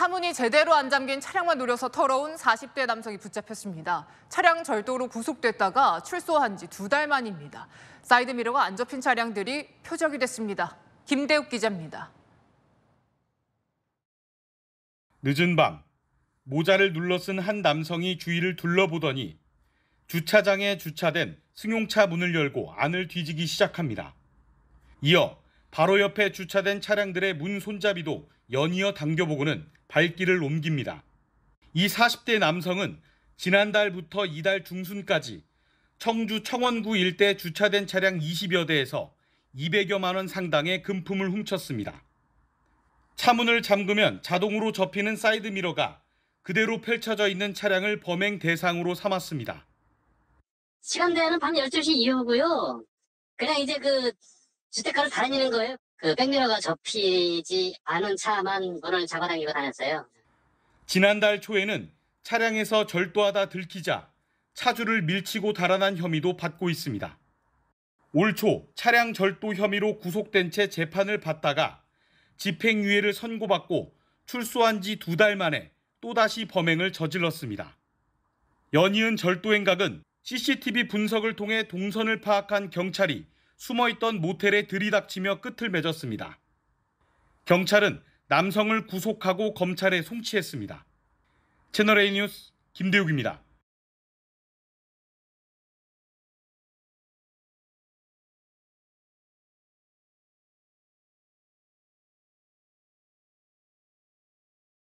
차문이 제대로 안 잠긴 차량만 노려서 털어온 40대 남성이 붙잡혔습니다. 차량 절도로 구속됐다가 출소한 지 두 달 만입니다. 사이드미러가 안 접힌 차량들이 표적이 됐습니다. 김대욱 기자입니다. 늦은 밤 모자를 눌러쓴 한 남성이 주위를 둘러보더니 주차장에 주차된 승용차 문을 열고 안을 뒤지기 시작합니다. 이어 바로 옆에 주차된 차량들의 문 손잡이도 연이어 당겨보고는 발길을 옮깁니다. 이 40대 남성은 지난달부터 이달 중순까지 청주 청원구 일대 주차된 차량 20여 대에서 200여만 원 상당의 금품을 훔쳤습니다. 차문을 잠그면 자동으로 접히는 사이드미러가 그대로 펼쳐져 있는 차량을 범행 대상으로 삼았습니다. 시간대는 밤 12시 이후고요. 그냥 이제 그 주택가로 다니는 거예요. 그 백미러가 접히지 않은 차만 문을 잡아당기고 다녔어요. 지난달 초에는 차량에서 절도하다 들키자 차주를 밀치고 달아난 혐의도 받고 있습니다. 올 초 차량 절도 혐의로 구속된 채 재판을 받다가 집행유예를 선고받고 출소한 지 두 달 만에 또다시 범행을 저질렀습니다. 연이은 절도 행각은 CCTV 분석을 통해 동선을 파악한 경찰이 숨어있던 모텔에 들이닥치며 끝을 맺었습니다. 경찰은 남성을 구속하고 검찰에 송치했습니다. 채널A 뉴스 김대욱입니다.